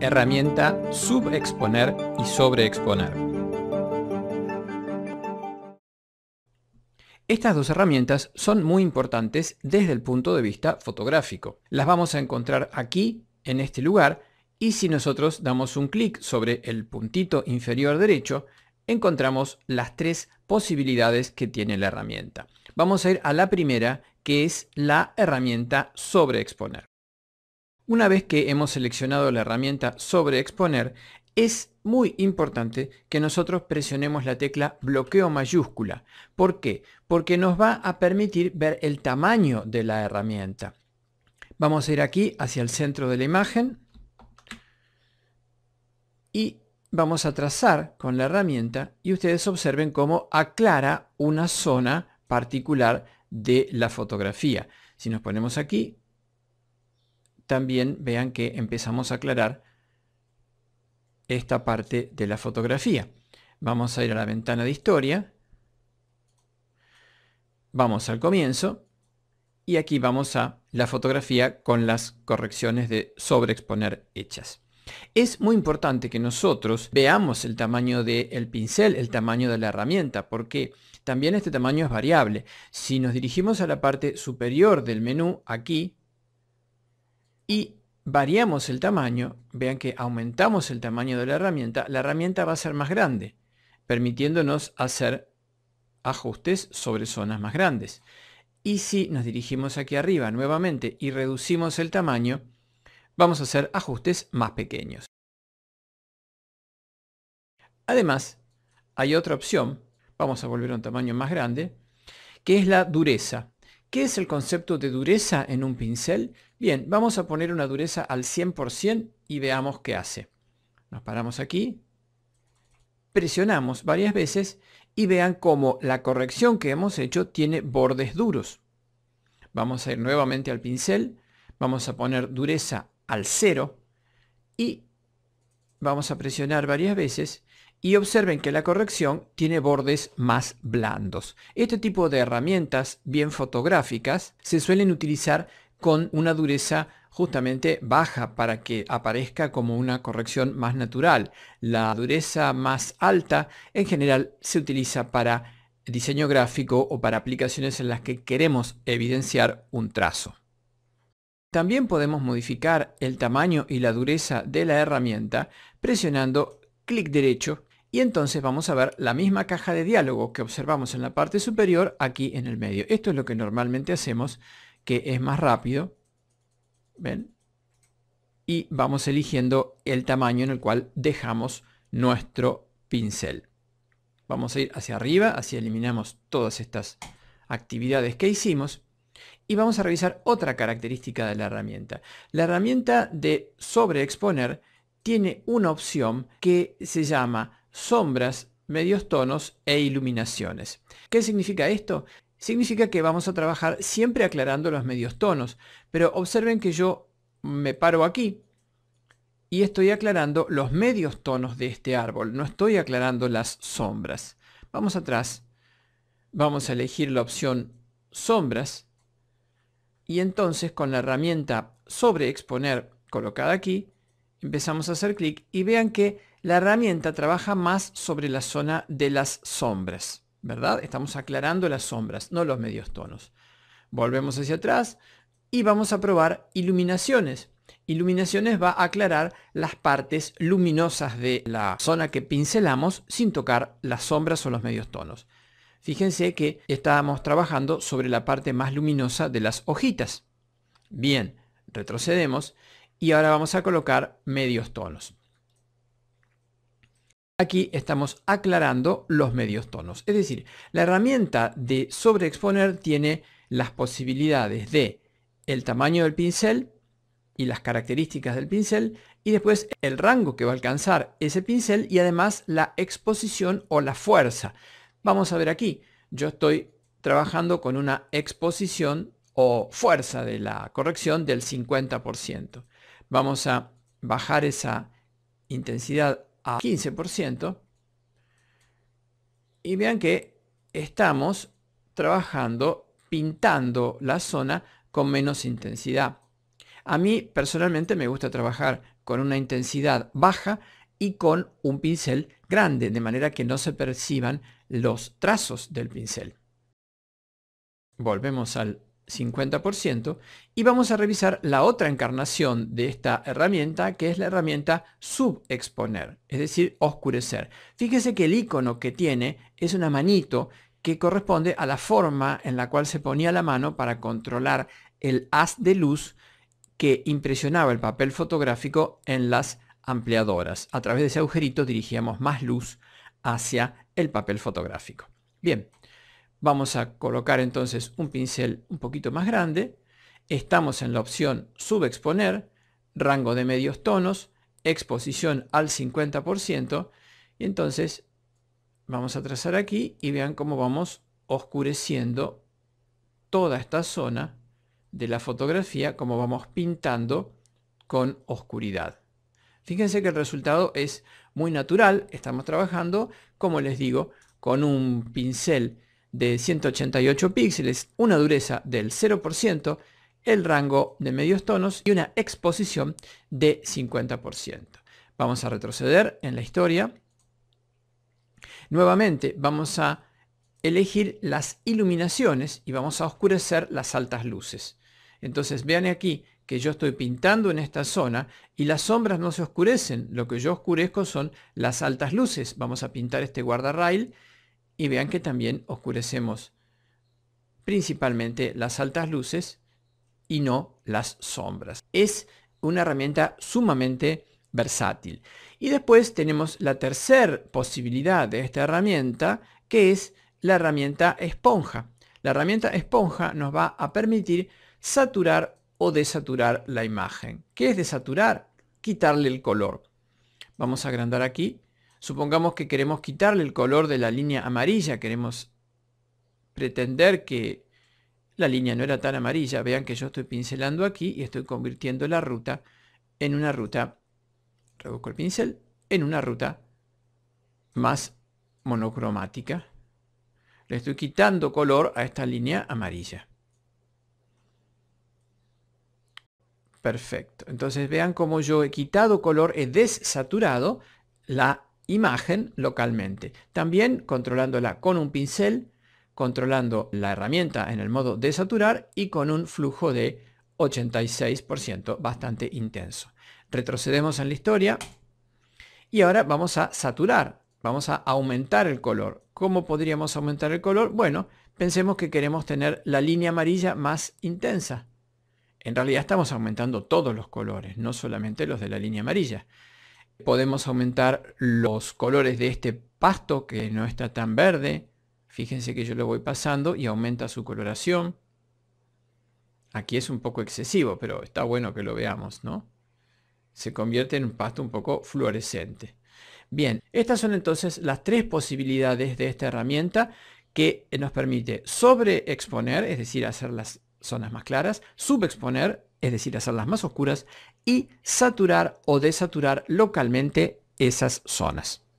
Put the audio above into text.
Herramienta Subexponer y Sobreexponer. Estas dos herramientas son muy importantes desde el punto de vista fotográfico. Las vamos a encontrar aquí, en este lugar, y si nosotros damos un clic sobre el puntito inferior derecho, encontramos las tres posibilidades que tiene la herramienta. Vamos a ir a la primera, que es la herramienta sobreexponer. Una vez que hemos seleccionado la herramienta sobre exponer, es muy importante que nosotros presionemos la tecla bloqueo mayúscula. ¿Por qué? Porque nos va a permitir ver el tamaño de la herramienta. Vamos a ir aquí hacia el centro de la imagen y vamos a trazar con la herramienta y ustedes observen cómo aclara una zona particular de la fotografía. Si nos ponemos aquí, también vean que empezamos a aclarar esta parte de la fotografía. Vamos a ir a la ventana de historia. Vamos al comienzo. Y aquí vamos a la fotografía con las correcciones de sobreexponer hechas. Es muy importante que nosotros veamos el tamaño del pincel, el tamaño de la herramienta, porque también este tamaño es variable. Si nos dirigimos a la parte superior del menú, aquí y variamos el tamaño, vean que aumentamos el tamaño de la herramienta, la herramienta va a ser más grande, permitiéndonos hacer ajustes sobre zonas más grandes. Y si nos dirigimos aquí arriba nuevamente y reducimos el tamaño, vamos a hacer ajustes más pequeños. Además, hay otra opción, vamos a volver a un tamaño más grande, que es la dureza. ¿Qué es el concepto de dureza en un pincel? Bien, vamos a poner una dureza al 100% y veamos qué hace. Nos paramos aquí, presionamos varias veces y vean cómo la corrección que hemos hecho tiene bordes duros. Vamos a ir nuevamente al pincel, vamos a poner dureza al 0 y vamos a presionar varias veces y observen que la corrección tiene bordes más blandos. Este tipo de herramientas bien fotográficas se suelen utilizar con una dureza justamente baja para que aparezca como una corrección más natural. La dureza más alta en general se utiliza para diseño gráfico o para aplicaciones en las que queremos evidenciar un trazo. También podemos modificar el tamaño y la dureza de la herramienta presionando clic derecho y entonces vamos a ver la misma caja de diálogo que observamos en la parte superior aquí en el medio. Esto es lo que normalmente hacemos, que es más rápido. ¿Ven? Y vamos eligiendo el tamaño en el cual dejamos nuestro pincel. Vamos a ir hacia arriba, así eliminamos todas estas actividades que hicimos. Y vamos a revisar otra característica de la herramienta. La herramienta de sobreexponer tiene una opción que se llama sombras, medios tonos e iluminaciones. ¿Qué significa esto? Significa que vamos a trabajar siempre aclarando los medios tonos, pero observen que yo me paro aquí y estoy aclarando los medios tonos de este árbol, no estoy aclarando las sombras. Vamos atrás, vamos a elegir la opción sombras y entonces con la herramienta sobre exponer colocada aquí, empezamos a hacer clic y vean que la herramienta trabaja más sobre la zona de las sombras, ¿verdad? Estamos aclarando las sombras, no los medios tonos. Volvemos hacia atrás y vamos a probar iluminaciones. Iluminaciones va a aclarar las partes luminosas de la zona que pincelamos sin tocar las sombras o los medios tonos. Fíjense que estábamos trabajando sobre la parte más luminosa de las hojitas. Bien, retrocedemos y ahora vamos a colocar medios tonos. Aquí estamos aclarando los medios tonos. Es decir, la herramienta de sobreexponer tiene las posibilidades de el tamaño del pincel y las características del pincel y después el rango que va a alcanzar ese pincel y además la exposición o la fuerza. Vamos a ver aquí, yo estoy trabajando con una exposición o fuerza de la corrección del 50%. Vamos a bajar esa intensidad 15%. Y vean que estamos trabajando, pintando la zona con menos intensidad. A mí personalmente me gusta trabajar con una intensidad baja y con un pincel grande, de manera que no se perciban los trazos del pincel. Volvemos al 50%, y vamos a revisar la otra encarnación de esta herramienta, que es la herramienta subexponer, es decir, oscurecer. Fíjese que el icono que tiene es una manito que corresponde a la forma en la cual se ponía la mano para controlar el haz de luz que impresionaba el papel fotográfico en las ampliadoras. A través de ese agujerito dirigíamos más luz hacia el papel fotográfico. Bien, Vamos a colocar entonces un pincel un poquito más grande. Estamos en la opción subexponer, rango de medios tonos, exposición al 50%. Y entonces vamos a trazar aquí y vean cómo vamos oscureciendo toda esta zona de la fotografía, como vamos pintando con oscuridad. Fíjense que el resultado es muy natural, estamos trabajando, como les digo, con un pincel de 188 píxeles, una dureza del 0%, el rango de medios tonos y una exposición de 50%. Vamos a retroceder en la historia. Nuevamente vamos a elegir las iluminaciones y vamos a oscurecer las altas luces. Entonces vean aquí que yo estoy pintando en esta zona y las sombras no se oscurecen. Lo que yo oscurezco son las altas luces. Vamos a pintar este guardarrail y vean que también oscurecemos principalmente las altas luces y no las sombras. Es una herramienta sumamente versátil. Y después tenemos la tercera posibilidad de esta herramienta, que es la herramienta esponja. La herramienta esponja nos va a permitir saturar o desaturar la imagen. ¿Qué es desaturar? Quitarle el color. Vamos a agrandar aquí Supongamos que queremos quitarle el color de la línea amarilla, queremos pretender que la línea no era tan amarilla. Vean que yo estoy pincelando aquí y estoy convirtiendo la ruta en una ruta, reduzco el pincel, en una ruta más monocromática. Le estoy quitando color a esta línea amarilla. Perfecto. Entonces vean cómo yo he quitado color, he desaturado la imagen localmente. También controlándola con un pincel, controlando la herramienta en el modo de saturar y con un flujo de 86% bastante intenso. Retrocedemos en la historia y ahora vamos a saturar, vamos a aumentar el color. ¿Cómo podríamos aumentar el color? Bueno, pensemos que queremos tener la línea amarilla más intensa. En realidad estamos aumentando todos los colores, no solamente los de la línea amarilla. Podemos aumentar los colores de este pasto que no está tan verde. Fíjense que yo lo voy pasando y aumenta su coloración. Aquí es un poco excesivo, pero está bueno que lo veamos, ¿no? Se convierte en un pasto un poco fluorescente. Bien, estas son entonces las tres posibilidades de esta herramienta que nos permite sobreexponer, es decir, hacer las zonas más claras, subexponer, es decir, hacerlas más oscuras, y saturar o desaturar localmente esas zonas.